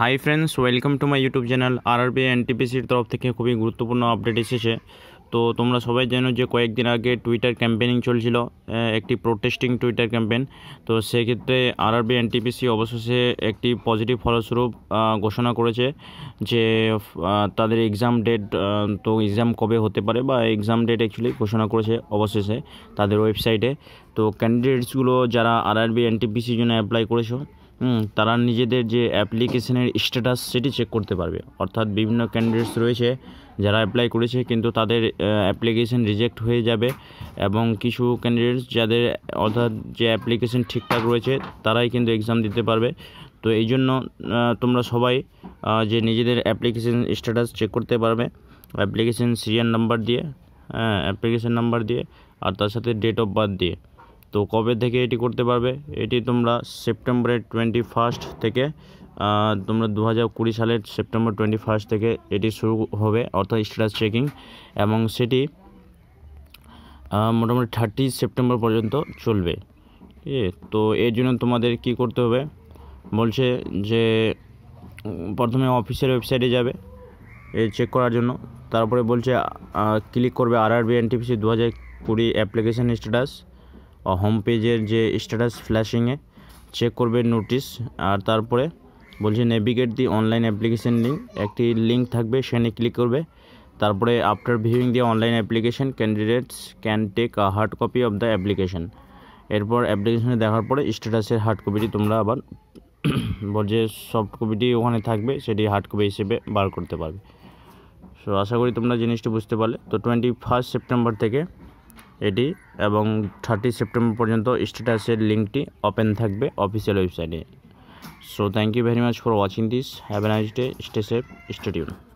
high friends welcome to my YouTube channel আর RRB এনটিপিসির তরফ থেকে খুবই গুরুত্বপূর্ণ আপডেট এসেছে তো তোমরা সবাই জানো যে কয়েকদিন আগে টুইটার ক্যাম্পেনিং চলছিল একটি প্রোটেস্টিং টুইটার ক্যাম্পেন তো সেক্ষেত্রে আরআরবি এনটিপিসি অবশেষে একটি পজিটিভ ফলস্বরূপ ঘোষণা করেছে যে তাদের এক্সাম ডেট তো এক্সাম কবে হতে পারে বা এক্সাম ডেট অ্যাকচুয়ালি ঘোষণা করেছে অবশেষে তাদের ওয়েবসাইটে তো ক্যান্ডিডেটসগুলো যারা আরআরবি এনটিপিসির জন্য অ্যাপ্লাই করেছো তারা নিজেদের যে অ্যাপ্লিকেশনের স্ট্যাটাস সেটি চেক করতে পারবে অর্থাৎ বিভিন্ন ক্যান্ডিডেটস রয়েছে যারা অ্যাপ্লাই করেছে কিন্তু তাদের অ্যাপ্লিকেশন রিজেক্ট হয়ে যাবে এবং কিছু ক্যান্ডিডেটস যাদের অর্থাৎ যে অ্যাপ্লিকেশন ঠিকঠাক রয়েছে তারাই কিন্তু এক্সাম দিতে পারবে তো এই জন্য তোমরা সবাই যে নিজেদের অ্যাপ্লিকেশান স্ট্যাটাস চেক করতে পারবে অ্যাপ্লিকেশন সিরিয়াল নাম্বার দিয়ে হ্যাঁ অ্যাপ্লিকেশন নাম্বার দিয়ে আর তার সাথে ডেট অফ বার্থ দিয়ে তো কবে থেকে এটি করতে পারবে এটি তোমরা সেপ্টেম্বরের টোয়েন্টি ফার্স্ট থেকে তোমরা দু হাজার কুড়ি সালের সেপ্টেম্বর টোয়েন্টি ফার্স্ট থেকে এটি শুরু হবে অর্থাৎ স্ট্যাটাস চেকিং এবং সেটি মোটামুটি থার্টি সেপ্টেম্বর পর্যন্ত চলবে ঠিক আছে তো এর জন্য তোমাদের কি করতে হবে বলছে যে প্রথমে অফিসের ওয়েবসাইটে যাবে এ চেক করার জন্য তারপরে বলছে ক্লিক করবে R R B N TPC দু হাজার কুড়ি অ্যাপ্লিকেশান স্ট্যাটাস হোম পেজের যে স্ট্যাটাস ফ্ল্যাশিংয়ে চেক করবে নোটিশ আর তারপরে বলছে navigate the online application link একটি লিঙ্ক থাকবে সেখানে ক্লিক করবে তারপরে after viewing the online application candidates can take a hard copy of the application এরপর অ্যাপ্লিকেশানে দেখার পরে স্ট্যাটাসের হার্ড কপিটি তোমরা আবার যে সফট কপিটি ওখানে থাকবে সেটি হার্ড কপি হিসেবে বার করতে পারবে সো আশা করি তোমরা জিনিসটি বুঝতে পারলে তো টোয়েন্টি ফার্স্ট সেপ্টেম্বর থেকে এটি এবং থার্টি সেপ্টেম্বর পর্যন্ত স্ট্যাটাসের লিঙ্কটি ওপেন থাকবে অফিসিয়াল ওয়েবসাইটে so thank you very much for watching this have a nice day stay safe স্টেডিউন